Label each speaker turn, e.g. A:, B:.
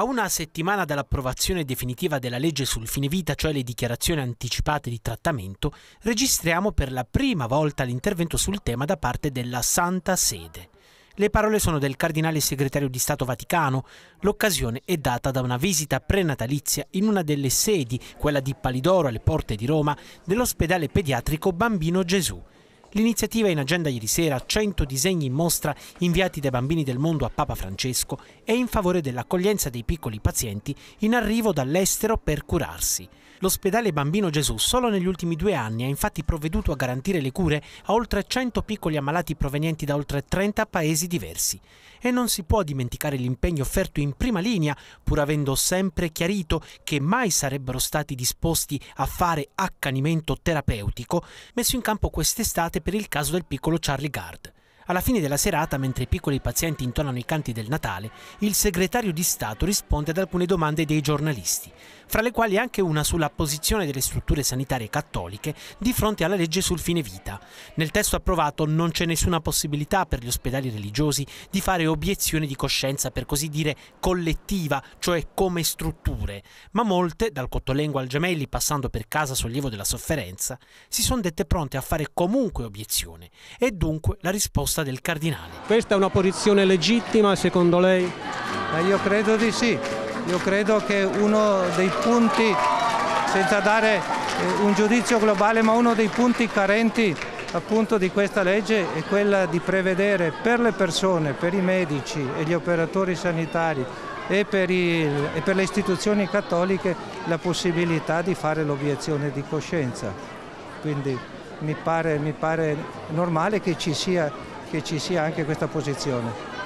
A: A una settimana dall'approvazione definitiva della legge sul fine vita, cioè le dichiarazioni anticipate di trattamento, registriamo per la prima volta l'intervento sul tema da parte della Santa Sede. Le parole sono del cardinale segretario di Stato Vaticano. L'occasione è data da una visita prenatalizia in una delle sedi, quella di Palidoro alle porte di Roma, dell'ospedale pediatrico Bambino Gesù. L'iniziativa in agenda ieri sera, 100 disegni in mostra inviati dai bambini del mondo a Papa Francesco, è in favore dell'accoglienza dei piccoli pazienti in arrivo dall'estero per curarsi. L'ospedale Bambino Gesù solo negli ultimi due anni ha infatti provveduto a garantire le cure a oltre 100 piccoli ammalati provenienti da oltre 30 paesi diversi. E non si può dimenticare l'impegno offerto in prima linea, pur avendo sempre chiarito che mai sarebbero stati disposti a fare accanimento terapeutico, messo in campo quest'estate per il caso del piccolo Charlie Gard. Alla fine della serata, mentre i piccoli pazienti intonano i canti del Natale, il segretario di Stato risponde ad alcune domande dei giornalisti fra le quali anche una sulla posizione delle strutture sanitarie cattoliche di fronte alla legge sul fine vita. Nel testo approvato non c'è nessuna possibilità per gli ospedali religiosi di fare obiezione di coscienza, per così dire, collettiva, cioè come strutture, ma molte, dal Cottolengo al Gemelli, passando per Casa Sollievo della Sofferenza, si sono dette pronte a fare comunque obiezione e dunque la risposta del cardinale.
B: Questa è una posizione legittima secondo lei? Ma io credo di sì. Io credo che uno dei punti, senza dare eh, un giudizio globale, ma uno dei punti carenti appunto di questa legge è quella di prevedere per le persone, per i medici e gli operatori sanitari e per, il, e per le istituzioni cattoliche la possibilità di fare l'obiezione di coscienza. Quindi mi pare, mi pare normale che ci, sia, che ci sia anche questa posizione.